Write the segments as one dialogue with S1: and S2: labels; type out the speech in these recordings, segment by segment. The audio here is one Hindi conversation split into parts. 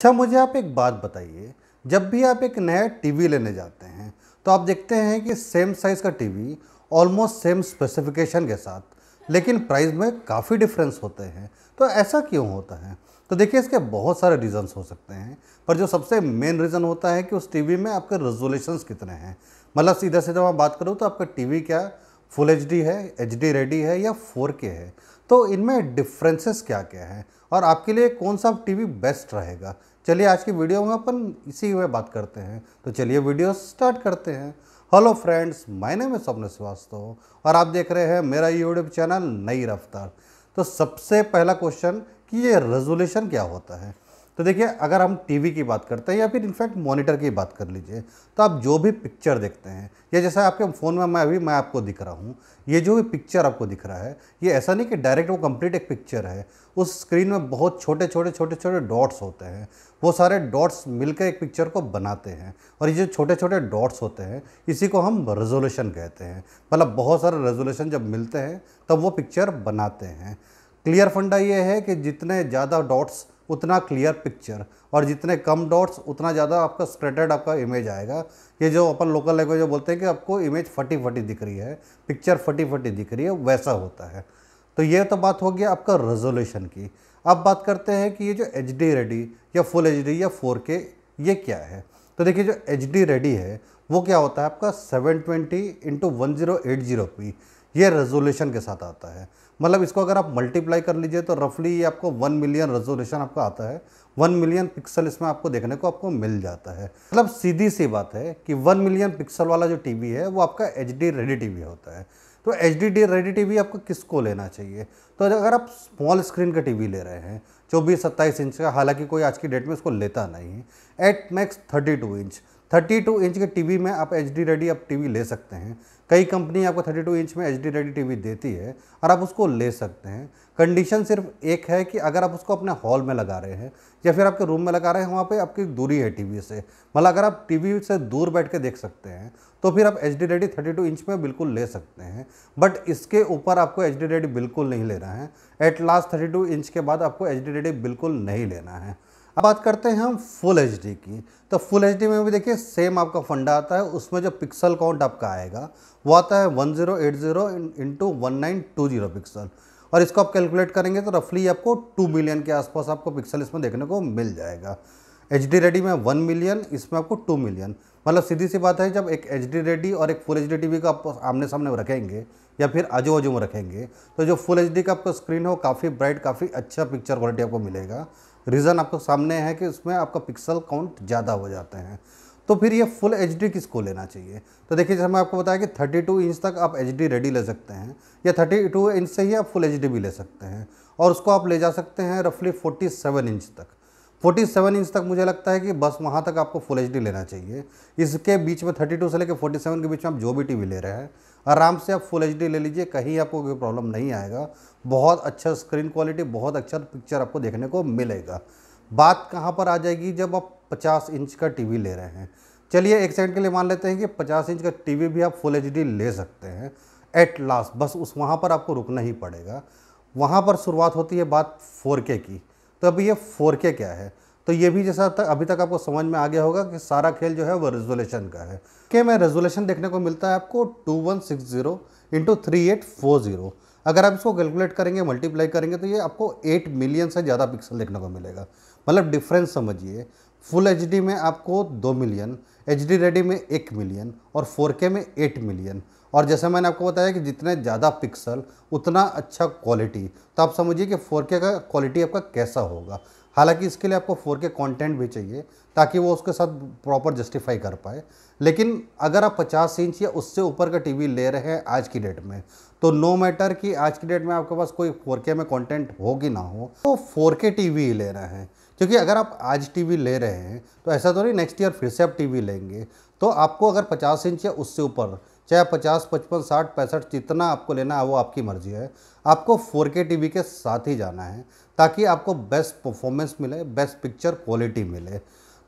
S1: अच्छा मुझे आप एक बात बताइए जब भी आप एक नया टीवी लेने जाते हैं तो आप देखते हैं कि सेम साइज़ का टीवी ऑलमोस्ट सेम स्पेसिफिकेशन के साथ लेकिन प्राइस में काफ़ी डिफरेंस होते हैं तो ऐसा क्यों होता है तो देखिए इसके बहुत सारे रीज़न्स हो सकते हैं पर जो सबसे मेन रीज़न होता है कि उस टीवी में आपके रेजोल्यूशंस कितने हैं मतलब सीधा सीधा मैं बात करूँ तो आपका टीवी क्या फुल एच है एच डी रेडी है या फोर के है तो इनमें डिफरेंसेस क्या क्या हैं और आपके लिए कौन सा टीवी बेस्ट रहेगा चलिए आज की वीडियो में अपन इसी में बात करते हैं तो चलिए वीडियो स्टार्ट करते हैं हेलो फ्रेंड्स मायने में स्वप्न श्रीवास्तव और आप देख रहे हैं मेरा यूट्यूब चैनल नई रफ्तार तो सबसे पहला क्वेश्चन कि ये रेजोल्यूशन क्या होता है तो देखिए अगर हम टीवी की बात करते हैं या फिर इनफैक्ट मॉनिटर की बात कर लीजिए तो आप जो भी पिक्चर देखते हैं या जैसा आपके फ़ोन में मैं अभी मैं आपको दिख रहा हूँ ये जो भी पिक्चर आपको दिख रहा है ये ऐसा नहीं कि डायरेक्ट वो कंप्लीट एक पिक्चर है उस स्क्रीन में बहुत छोटे छोटे छोटे छोटे डॉट्स होते हैं वो सारे डॉट्स मिलकर एक पिक्चर को बनाते हैं और ये जो छोटे छोटे डॉट्स होते हैं इसी को हम रेजोल्यूशन कहते हैं मतलब बहुत सारे रेजोल्यूशन जब मिलते हैं तब वो पिक्चर बनाते हैं क्लियर फंडा ये है कि जितने ज़्यादा डॉट्स उतना क्लियर पिक्चर और जितने कम डॉट्स उतना ज़्यादा आपका स्प्रेडेड आपका इमेज आएगा ये जो अपन लोकल लैंग्वेज में बोलते हैं कि आपको इमेज फटी फटी दिख रही है पिक्चर फटी फटी दिख रही है वैसा होता है तो ये तो बात हो गया आपका रेजोल्यूशन की अब बात करते हैं कि ये जो एच डी रेडी या फुल एच डी या फोर के ये क्या है तो देखिए जो एच डी रेडी है वो क्या होता है आपका 720 ट्वेंटी इंटू वन ये रेजोल्यूशन के साथ आता है मतलब इसको अगर आप मल्टीप्लाई कर लीजिए तो रफली ये आपको वन मिलियन रेजोल्यूशन आपका आता है वन मिलियन पिक्सल इसमें आपको देखने को आपको मिल जाता है मतलब सीधी सी बात है कि वन मिलियन पिक्सल वाला जो टीवी है वो आपका एच डी रेडी टीवी होता है तो H D D ready T आपको किसको लेना चाहिए तो अगर आप स्मॉल स्क्रीन का टीवी ले रहे हैं चौबीस सत्ताईस इंच का हालांकि कोई आज की डेट में इसको लेता नहीं है at max thirty two inch 32 इंच के टीवी में आप एच रेडी आप टीवी ले सकते हैं कई कंपनी आपको 32 इंच में एच रेडी टीवी देती है और आप उसको ले सकते हैं कंडीशन सिर्फ एक है कि अगर आप उसको अपने हॉल में लगा रहे हैं या फिर आपके रूम में लगा रहे हैं वहाँ पे आपकी दूरी है टीवी से मतलब अगर आप टीवी से दूर बैठ के देख सकते हैं तो फिर आप H D ready thirty inch में बिल्कुल ले सकते हैं बट इसके ऊपर आपको एच डी रेडी बिल्कुल नहीं लेना है एट लास्ट थर्टी इंच के बाद आपको एच डी रेडी बिल्कुल नहीं लेना है अब बात करते हैं हम फुल एच की तो फुल एच में भी देखिए सेम आपका फंडा आता है उसमें जो पिक्सल काउंट आपका आएगा वो आता है one zero eight zero into one nine two zero pixel और इसको आप कैलकुलेट करेंगे तो रफली आपको टू मिलियन के आसपास आपको पिक्सल इसमें देखने को मिल जाएगा एच डी रेडी में वन मिलियन इसमें आपको टू मिलियन मतलब सीधी सी बात है जब एक एच डी रेडी और एक full H D T V का आप आमने सामने रखेंगे या फिर आजू बाजू में रखेंगे तो जो फुल एच डी का आपका स्क्रीन है वो काफ़ी ब्राइट काफ़ी अच्छा पिक्चर क्वालिटी आपको मिलेगा रीज़न आपको सामने है कि उसमें आपका पिक्सल काउंट ज़्यादा हो जाते हैं तो फिर ये फुल एच डी किसको लेना चाहिए तो देखिए जैसे मैं आपको बताया कि 32 इंच तक आप एच डी रेडी ले सकते हैं या 32 इंच से ही आप फुल एच डी भी ले सकते हैं और उसको आप ले जा सकते हैं रफली 47 इंच तक 47 इंच तक मुझे लगता है कि बस वहाँ तक आपको फुल एच लेना चाहिए इसके बीच में 32 से लेकर 47 के बीच में आप जो भी टीवी ले रहे हैं आराम से आप फुल एच ले लीजिए कहीं आपको कोई प्रॉब्लम नहीं आएगा बहुत अच्छा स्क्रीन क्वालिटी बहुत अच्छा पिक्चर आपको देखने को मिलेगा बात कहाँ पर आ जाएगी जब आप पचास इंच का टी ले रहे हैं चलिए एक सेकेंड के लिए मान लेते हैं कि पचास इंच का टी भी आप फुल एच ले सकते हैं एट लास्ट बस उस वहाँ पर आपको रुकना ही पड़ेगा वहाँ पर शुरुआत होती है बात फोर की तो अब ये फोर के क्या है तो ये भी जैसा तक अभी तक आपको समझ में आ गया होगा कि सारा खेल जो है वो रेजोल्यूशन का है के में रेजोल्यूशन देखने को मिलता है आपको two one six zero into three eight four zero अगर आप इसको कैलकुलेट करेंगे मल्टीप्लाई करेंगे तो ये आपको एट मिलियन से ज़्यादा पिक्सल देखने को मिलेगा मतलब डिफरेंस समझिए फुल एच में आपको दो मिलियन एच रेडी में एक मिलियन और फोर में एट मिलियन और जैसे मैंने आपको बताया कि जितने ज़्यादा पिक्सल उतना अच्छा क्वालिटी तो आप समझिए कि फोर का क्वालिटी आपका कैसा होगा हालांकि इसके लिए आपको फोर के कॉन्टेंट भी चाहिए ताकि वो उसके साथ प्रॉपर जस्टिफाई कर पाए लेकिन अगर आप 50 इंच या उससे ऊपर का टीवी ले रहे हैं आज की डेट में तो नो मैटर कि आज की डेट में आपके पास कोई 4K में कंटेंट हो कि ना हो तो 4K टीवी ही ले रहे हैं क्योंकि अगर आप आज टीवी ले रहे हैं तो ऐसा तो नहीं नेक्स्ट ईयर फिर से आप टी लेंगे तो आपको अगर पचास इंच या उससे ऊपर चाहे पचास पचपन साठ पैंसठ जितना आपको लेना है वो आपकी मर्जी है आपको फोर के टी के साथ ही जाना है ताकि आपको बेस्ट परफॉर्मेंस मिले बेस्ट पिक्चर क्वालिटी मिले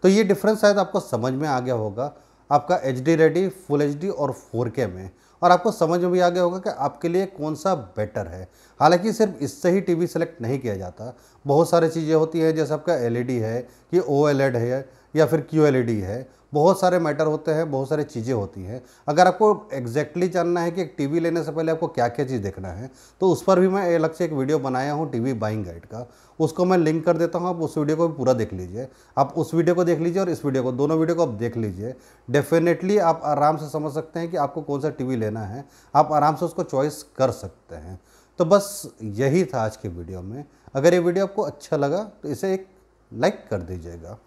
S1: तो ये डिफरेंस शायद आपको समझ में आ गया होगा आपका H D ready full H D और फोर के में और आपको समझ में भी आ गया होगा कि आपके लिए कौन सा बेटर है हालांकि सिर्फ इससे ही टीवी सेलेक्ट नहीं किया जाता बहुत सारी चीज़ें होती हैं जैसे आपका एलईडी e है कि ओ है या फिर क्यू e है बहुत सारे मैटर होते हैं बहुत सारी चीज़ें होती हैं अगर आपको एग्जैक्टली exactly जानना है कि एक टीवी लेने से पहले आपको क्या क्या चीज़ देखना है तो उस पर भी मैं अलग से एक वीडियो बनाया हूँ टीवी बाइंग गाइड का उसको मैं लिंक कर देता हूँ आप उस वीडियो को भी पूरा देख लीजिए आप उस वीडियो को देख लीजिए और इस वीडियो को दोनों वीडियो को आप देख लीजिए डेफिनेटली आप आराम से समझ सकते हैं कि आपको कौन सा टी लेना है आप आराम से उसको चॉइस कर सकते हैं तो बस यही था आज के वीडियो में अगर ये वीडियो आपको अच्छा लगा तो इसे एक लाइक कर दीजिएगा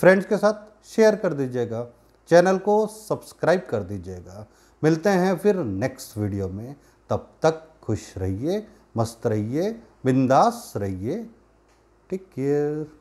S1: फ्रेंड्स के साथ शेयर कर दीजिएगा चैनल को सब्सक्राइब कर दीजिएगा मिलते हैं फिर नेक्स्ट वीडियो में तब तक खुश रहिए मस्त रहिए बिंदास रहिए टेक केयर